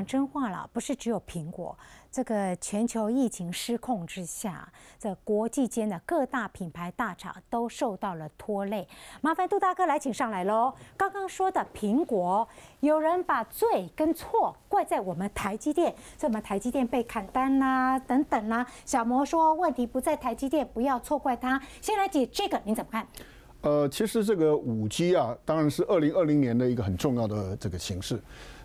讲真话了，不是只有苹果。这个全球疫情失控之下，在国际间的各大品牌大厂都受到了拖累。麻烦杜大哥来请上来喽。刚刚说的苹果，有人把罪跟错怪在我们台积电，说我们台积电被砍单啦等等啦。小魔说问题不在台积电，不要错怪他。先来解这个，你怎么看？呃，其实这个五 G 啊，当然是二零二零年的一个很重要的这个形式。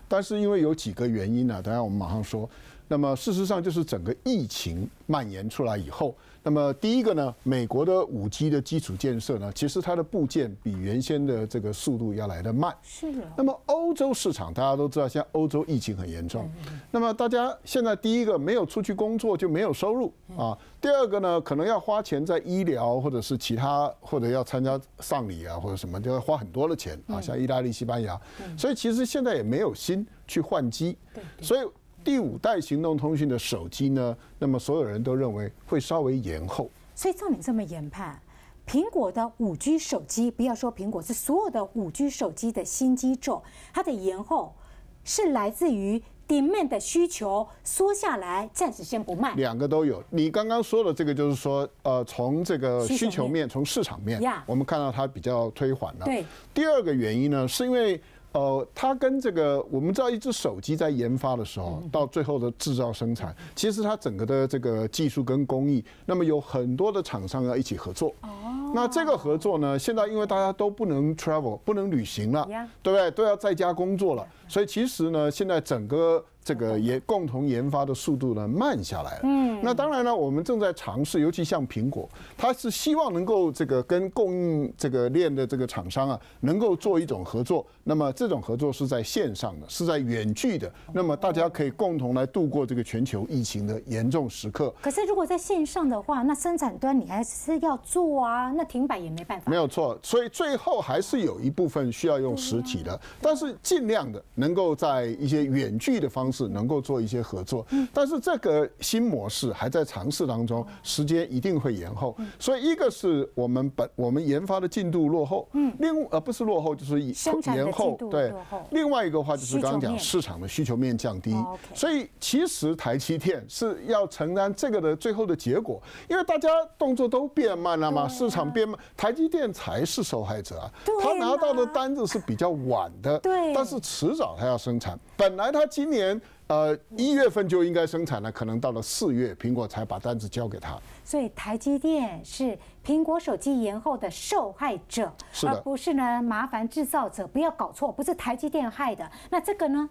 但是因为有几个原因呢，等下我们马上说。那么事实上就是整个疫情蔓延出来以后。那么第一个呢，美国的五 G 的基础建设呢，其实它的部件比原先的这个速度要来得慢。是的。那么欧洲市场，大家都知道，现在欧洲疫情很严重。嗯。那么大家现在第一个没有出去工作就没有收入啊。第二个呢，可能要花钱在医疗或者是其他，或者要参加丧礼啊或者什么，就要花很多的钱啊。像意大利、西班牙，所以其实现在也没有心去换机。对。所以。第五代行动通讯的手机呢？那么所有人都认为会稍微延后。所以照你这么研判，苹果的五 G 手机，不要说苹果是所有的五 G 手机的新机种，它的延后是来自于 demand 的需求缩下来，暂时先不卖。两个都有。你刚刚说的这个就是说，呃，从这个需求面，从市场面，我们看到它比较推缓了。对。第二个原因呢，是因为。呃，它跟这个我们知道，一只手机在研发的时候，到最后的制造生产，其实它整个的这个技术跟工艺，那么有很多的厂商要一起合作。哦。那这个合作呢，现在因为大家都不能 travel，不能旅行了，对不对？都要在家工作了，所以其实呢，现在整个。这个研共同研发的速度呢慢下来了。嗯，那当然呢，我们正在尝试，尤其像苹果，它是希望能够这个跟供应这个链的这个厂商啊，能够做一种合作。那么这种合作是在线上的，是在远距的，那么大家可以共同来度过这个全球疫情的严重时刻。可是如果在线上的话，那生产端你还是要做啊，那停摆也没办法。没有错，所以最后还是有一部分需要用实体的，但是尽量的能够在一些远距的方式。是能够做一些合作，但是这个新模式还在尝试当中，时间一定会延后。所以一个是我们本我们研发的进度落后，嗯，另而不是落后就是延后，对。另外一个话就是刚刚讲市场的需求面降低，所以其实台积电是要承担这个的最后的结果，因为大家动作都变慢了嘛，市场变慢，台积电才是受害者啊。他拿到的单子是比较晚的，对，但是迟早他要生产。本来他今年。呃，一月份就应该生产了，可能到了四月，苹果才把单子交给他。所以台积电是苹果手机延后的受害者，而不是呢麻烦制造者。不要搞错，不是台积电害的。那这个呢？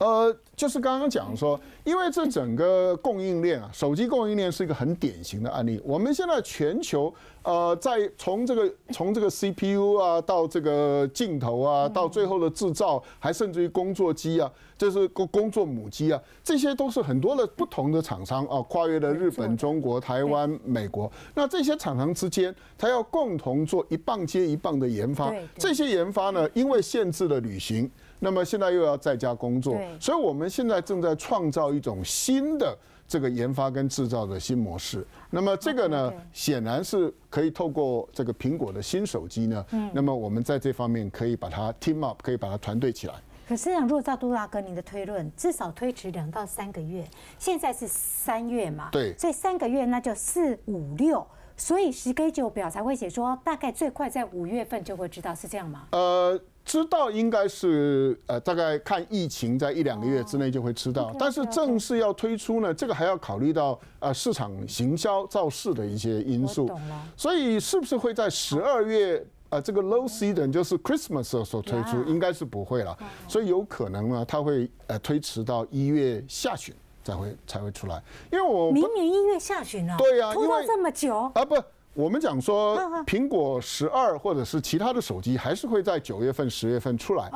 呃，就是刚刚讲说，因为这整个供应链啊，手机供应链是一个很典型的案例。我们现在全球，呃，在从这个从这个 CPU 啊，到这个镜头啊，到最后的制造，还甚至于工作机啊，就是工工作母机啊，这些都是很多的不同的厂商啊，跨越了日本、中国、台湾、美国。那这些厂商之间，它要共同做一棒接一棒的研发。这些研发呢，因为限制了旅行。那么现在又要在家工作，所以我们现在正在创造一种新的这个研发跟制造的新模式。那么这个呢，显然是可以透过这个苹果的新手机呢。嗯。那么我们在这方面可以把它 team up，可以把它团队起来。可是，如果大杜大哥您的推论，至少推迟两到三个月。现在是三月嘛？对。所以三个月那就四五六，所以 schedule 表才会写说大概最快在五月份就会知道，是这样吗？呃。知道应该是呃，大概看疫情，在一两个月之内就会知道。但是正式要推出呢，这个还要考虑到呃市场行销造势的一些因素。所以是不是会在十二月呃这个 low season 就是 Christmas 所推出？应该是不会了。所以有可能呢，它会呃推迟到一月下旬才会才会出来。因为我明年一月下旬啊。对呀，拖为这么久啊不。我们讲说，苹果十二或者是其他的手机，还是会在九月份、十月份出来。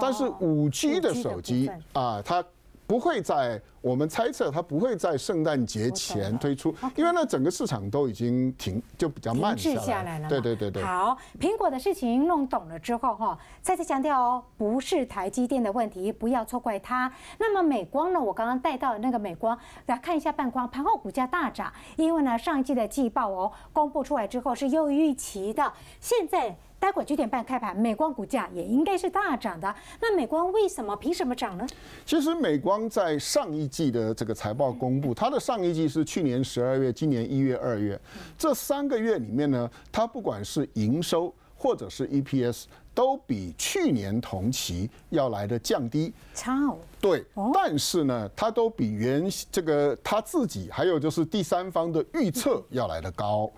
但是五 G 的手机啊，它不会在。我们猜测它不会在圣诞节前推出，因为呢整个市场都已经停，就比较慢下来了。对对对对。好，苹果的事情弄懂了之后哈，再次强调哦，不是台积电的问题，不要错怪它。那么美光呢？我刚刚带到那个美光，来看一下半光盘后股价大涨，因为呢上一季的季报哦公布出来之后是优于预期的。现在待会九点半开盘，美光股价也应该是大涨的。那美光为什么凭什么涨呢？其实美光在上一。季的这个财报公布，它的上一季是去年十二月、今年一月、二月，这三个月里面呢，它不管是营收或者是 EPS，都比去年同期要来的降低。对，但是呢，它都比原这个他自己，还有就是第三方的预测要来的高。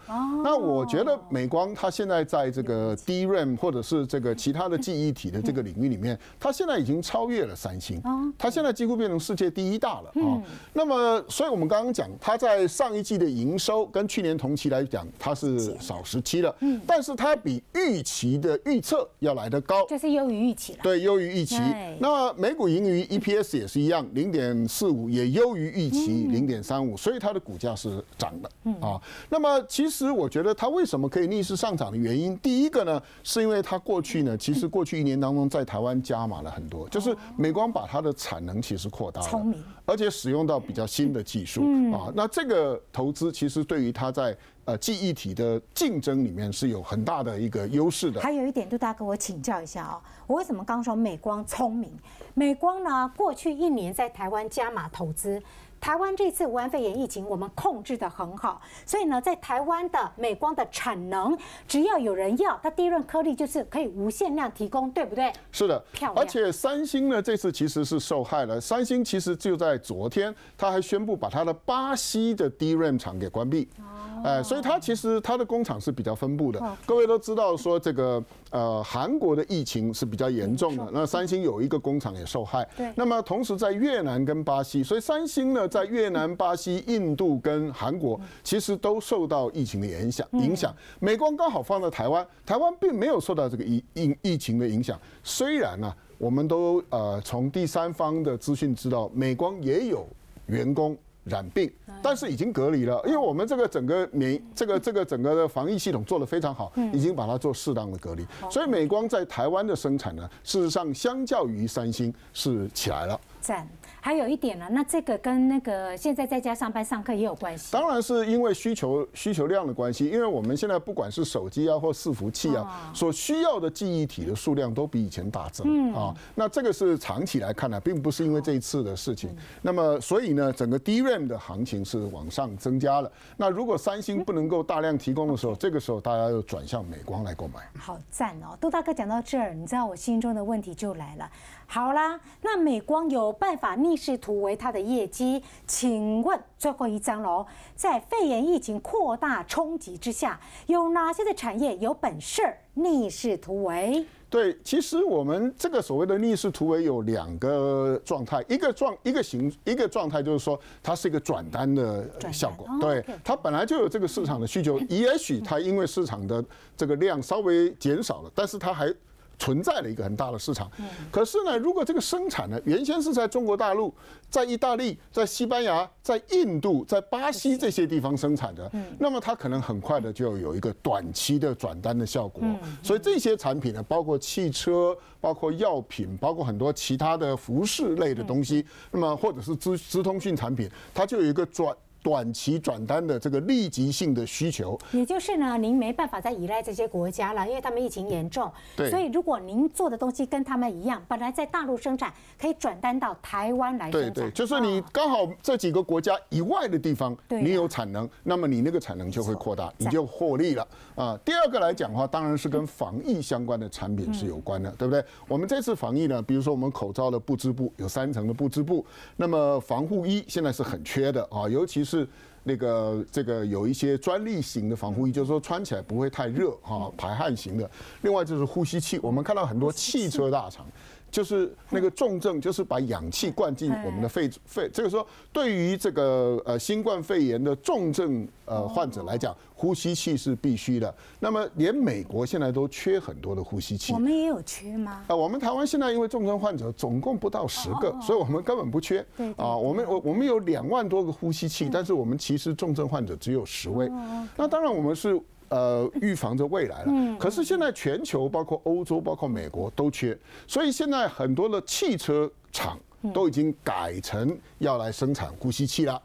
那我觉得美光它现在在这个 DRAM 或者是这个其他的记忆体的这个领域里面，它现在已经超越了三星，它现在几乎变成世界第一大了啊。那么，所以我们刚刚讲，它在上一季的营收跟去年同期来讲，它是少十七了。嗯，但是它比预期的预测要来的高，就是优于预期了。对，优于预期。那每股盈余一批。S 也是一样，零点四五也优于预期零点三五，所以它的股价是涨的啊。那么其实我觉得它为什么可以逆势上涨的原因，第一个呢，是因为它过去呢，其实过去一年当中在台湾加码了很多，就是美光把它的产能其实扩大了，而且使用到比较新的技术啊。那这个投资其实对于它在呃，记忆体的竞争里面是有很大的一个优势的。还有一点，杜大哥，我请教一下啊，我为什么刚说美光聪明？美光呢，过去一年在台湾加码投资，台湾这次武汉肺炎疫情我们控制的很好，所以呢，在台湾的美光的产能，只要有人要，它低润颗粒就是可以无限量提供，对不对？是的，漂亮。而且三星呢，这次其实是受害了。三星其实就在昨天，他还宣布把他的巴西的低润厂给关闭。哦。哎，所以它其实它的工厂是比较分布的。各位都知道说这个呃韩国的疫情是比较严重的，那三星有一个工厂也受害。对。那么同时在越南跟巴西，所以三星呢在越南、巴西、印度跟韩国其实都受到疫情的影响。影响。美光刚好放在台湾，台湾并没有受到这个疫疫疫情的影响。虽然呢，我们都呃从第三方的资讯知道，美光也有员工。染病，但是已经隔离了，因为我们这个整个免这个这个整个的防疫系统做得非常好，已经把它做适当的隔离。所以美光在台湾的生产呢，事实上相较于三星是起来了。赞。还有一点呢，那这个跟那个现在在家上班上课也有关系。当然是因为需求需求量的关系，因为我们现在不管是手机啊或伺服器啊，所需要的记忆体的数量都比以前大增啊。那这个是长期来看呢，并不是因为这一次的事情。那么所以呢，整个 DRAM 的行情是往上增加了。那如果三星不能够大量提供的时候，这个时候大家又转向美光来购买。好赞哦，杜大哥讲到这儿，你知道我心中的问题就来了。好啦，那美光有办法逆势突围它的业绩？请问最后一张喽，在肺炎疫情扩大冲击之下，有哪些的产业有本事逆势突围？对，其实我们这个所谓的逆势突围有两个状态，一个状一个形一个状态就是说，它是一个转单的效果，对，它本来就有这个市场的需求，也许它因为市场的这个量稍微减少了，但是它还。存在的一个很大的市场，可是呢，如果这个生产呢，原先是在中国大陆、在意大利、在西班牙、在印度、在巴西这些地方生产的，那么它可能很快的就有一个短期的转单的效果。所以这些产品呢，包括汽车、包括药品、包括很多其他的服饰类的东西，那么或者是资资通讯产品，它就有一个转。短期转单的这个立即性的需求，也就是呢，您没办法再依赖这些国家了，因为他们疫情严重。对，所以如果您做的东西跟他们一样，本来在大陆生产，可以转单到台湾来生产。对对，就是你刚好这几个国家以外的地方，你有产能，那么你那个产能就会扩大，你就获利了啊。第二个来讲的话，当然是跟防疫相关的产品是有关的，对不对？我们这次防疫呢，比如说我们口罩的布织布有三层的布织布，那么防护衣现在是很缺的啊，尤其是。是那个这个有一些专利型的防护衣，就是说穿起来不会太热哈，排汗型的。另外就是呼吸器，我们看到很多汽车大厂。就是那个重症，就是把氧气灌进我们的肺肺。个时说，对于这个呃新冠肺炎的重症呃患者来讲，呼吸器是必须的。那么，连美国现在都缺很多的呼吸器。我们也有缺吗？呃，我们台湾现在因为重症患者总共不到十个，所以我们根本不缺。对啊，我们我我们有两万多个呼吸器，但是我们其实重症患者只有十位。那当然，我们是。呃，预防着未来了。可是现在全球，包括欧洲、包括美国，都缺，所以现在很多的汽车厂都已经改成要来生产呼吸器了。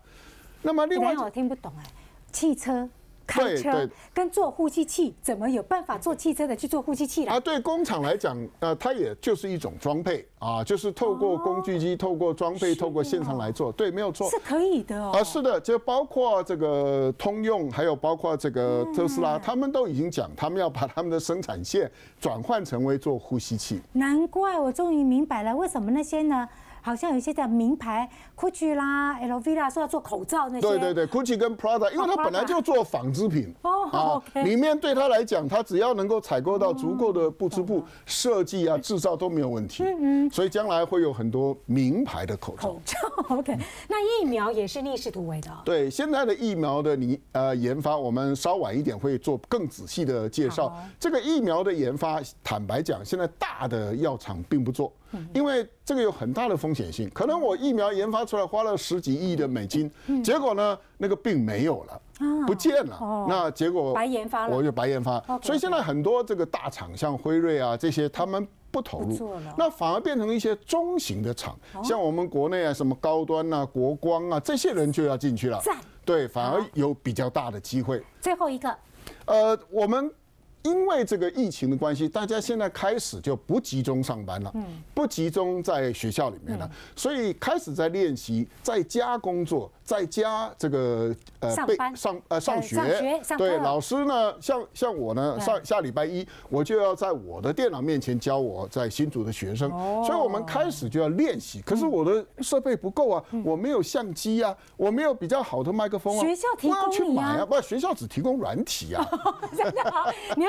那么另外我听不懂哎，汽车。开车，跟做呼吸器怎么有办法做汽车的去做呼吸器啊，对工厂来讲，呃，它也就是一种装配啊，就是透过工具机、透过装备、透过现场来做，对，没有错，是可以的。啊，是的，就包括这个通用，还有包括这个特斯拉，他们都已经讲，他们要把他们的生产线转换成为做呼吸器。难怪我终于明白了为什么那些呢。好像有一些的名牌，Cucci 啦，LV 啦，说要做口罩那些。对对对，Cucci 跟 Prada，因为他本来就做纺织品。哦，OK。里面对他来讲，他只要能够采购到足够的布织布，设计啊，制造都没有问题。嗯嗯。所以将来会有很多名牌的口罩。OK，那疫苗也是逆势突围的哦。对，现在的疫苗的你呃研发，我们稍晚一点会做更仔细的介绍。这个疫苗的研发，坦白讲，现在大的药厂并不做，因为这个有很大的风险性。可能我疫苗研发出来花了十几亿的美金，结果呢，那个病没有了，不见了。那结果白研发了，我就白研发。所以现在很多这个大厂像辉瑞啊这些，他们。不投入，那反而变成一些中型的厂，像我们国内啊，什么高端啊、国光啊，这些人就要进去了。对，反而有比较大的机会。最后一个，呃，我们。因为这个疫情的关系，大家现在开始就不集中上班了，不集中在学校里面了，所以开始在练习在家工作，在家这个呃上呃上学，对老师呢，像像我呢，上下礼拜一我就要在我的电脑面前教我在新组的学生，所以我们开始就要练习。可是我的设备不够啊，我没有相机啊，我没有比较好的麦克风啊，学校提供去买啊，不，学校只提供软体呀。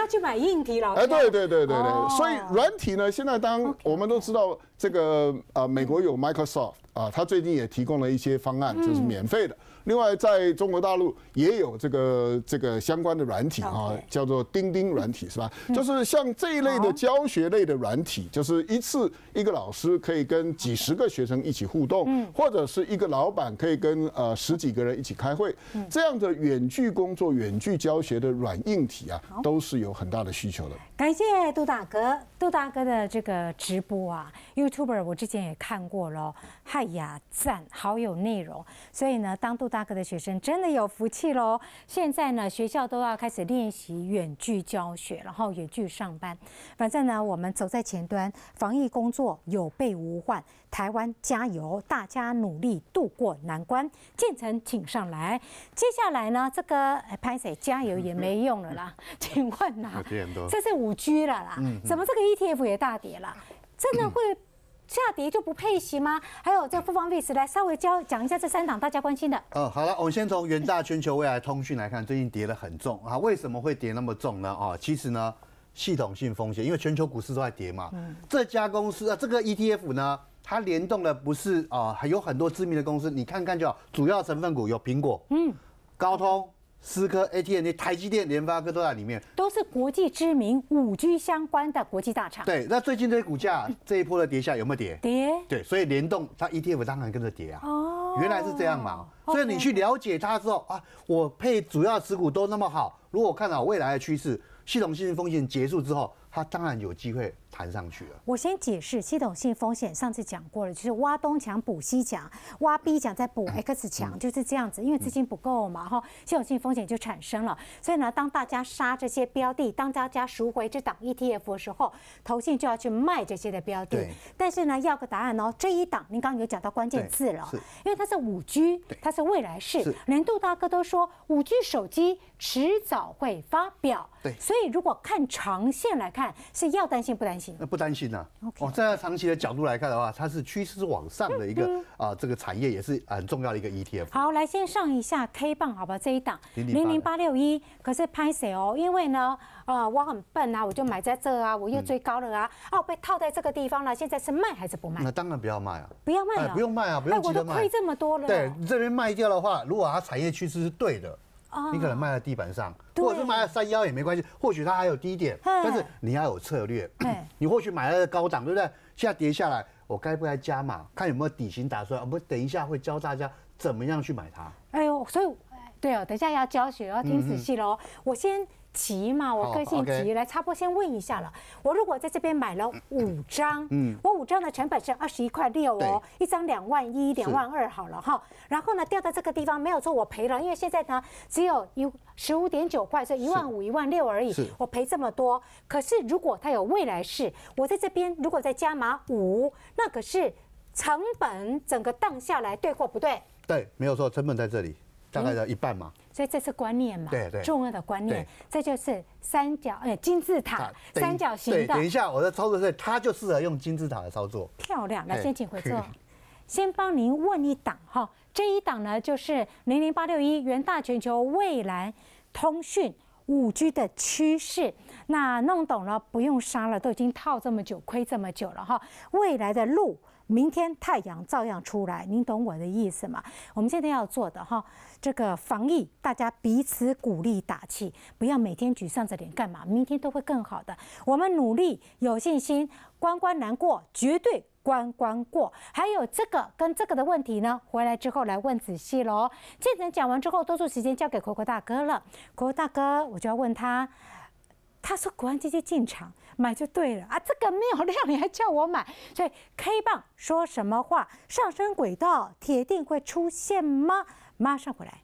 要去买硬体老。哎，对对对对对，所以软体呢，现在当我们都知道这个啊，美国有 Microsoft 啊，他最近也提供了一些方案，就是免费的。另外，在中国大陆也有这个这个相关的软体啊，叫做钉钉软体，是吧？就是像这一类的教学类的软体，就是一次一个老师可以跟几十个学生一起互动，或者是一个老板可以跟呃十几个人一起开会，这样的远距工作、远距教学的软硬体啊，都是有很大的需求的。感谢杜大哥，杜大哥的这个直播啊，YouTube 我之前也看过了，嗨呀，赞，好有内容。所以呢，当杜。大哥的学生真的有福气喽！现在呢，学校都要开始练习远距教学，然后远距上班。反正呢，我们走在前端，防疫工作有备无患。台湾加油，大家努力度过难关。建成，请上来。接下来呢，这个潘 Sir 加油也没用了啦。请问呐，跌这是五 G 了啦，怎么这个 ETF 也大跌了？真的会？下跌就不配息吗？还有在不妨卫视来稍微教讲一下这三档大家关心的。嗯，好了，我们先从元大全球未来通讯来看，最近跌的很重啊，为什么会跌那么重呢？啊，其实呢，系统性风险，因为全球股市都在跌嘛。这家公司啊，这个 ETF 呢，它联动的不是啊，还有很多知名的公司，你看看就好。主要成分股有苹果，嗯，高通。思科、ATN、台积电、联发科都在里面，都是国际知名五 G 相关的国际大厂。对，那最近这些股价这一波的跌下有没有跌？跌，对，所以联动它 ETF 当然跟着跌啊。哦，原来是这样嘛。所以你去了解它之后啊，我配主要持股都那么好，如果看到未来的趋势，系统性风险结束之后，它当然有机会。弹上去了。我先解释系统性风险，上次讲过了，就是挖东墙补西墙，挖 B 墙再补 X 墙，就是这样子，因为资金不够嘛，哈。系统性风险就产生了。所以呢，当大家杀这些标的，当大家赎回这档 ETF 的时候，投信就要去卖这些的标的。但是呢，要个答案哦，这一档您刚刚有讲到关键字了，因为它是五 G，它是未来式，连杜大哥都说五 G 手机迟早会发表。对。所以如果看长线来看，是要担心不担心？那不担心呐。往站在长期的角度来看的话，它是趋势往上的一个啊，这个产业也是很重要的一个 ETF。好，来先上一下 K 棒好吧，这一档零零八六一。可是拍谁哦，因为呢，呃，我很笨啊，我就买在这啊，我又追高了啊，哦，被套在这个地方了。现在是卖还是不卖？那当然不要卖啊，不要卖了，不用卖啊，不哎，我都亏这么多了。对，这边卖掉的话，如果它产业趋势是对的。你可能卖在地板上，或者是卖在山腰也没关系，或许它还有低点，但是你要有策略。你或许买了个高涨，对不对？在跌下来，我该不该加码？看有没有底薪打出来。不，等一下会教大家怎么样去买它。哎呦，所以。对哦，等下要教学，要听仔细喽。我先急嘛，我个性急，来插播先问一下了。我如果在这边买了五张，嗯，我五张的成本是二十一块六哦，一张两万一两万二好了哈。然后呢，掉到这个地方没有错，我赔了，因为现在呢，只有一十五点九块，所以一万五一万六而已。我赔这么多，可是如果它有未来市，我在这边如果再加码五，那可是成本整个荡下来，对或不对？对，没有错，成本在这里。大概的一半嘛，所以这是观念嘛，重要的观念，这就是三角哎金字塔三角形的。等一下，我在操作是它就适合用金字塔的操作。漂亮，来先请回座，先帮您问一档哈，这一档呢就是零零八六一元大全球未来通讯五 G 的趋势，那弄懂了不用杀了，都已经套这么久，亏这么久了哈，未来的路。明天太阳照样出来，您懂我的意思吗？我们现在要做的哈，这个防疫，大家彼此鼓励打气，不要每天沮丧着脸干嘛。明天都会更好的，我们努力，有信心，关关难过，绝对关关过。还有这个跟这个的问题呢，回来之后来问仔细喽。建成讲完之后，多数时间交给 Coco 大哥了。Coco 大哥，我就要问他，他说国安基金进场。买就对了啊！这个有料你还叫我买，所以 K 棒说什么话，上升轨道铁定会出现吗？马上回来。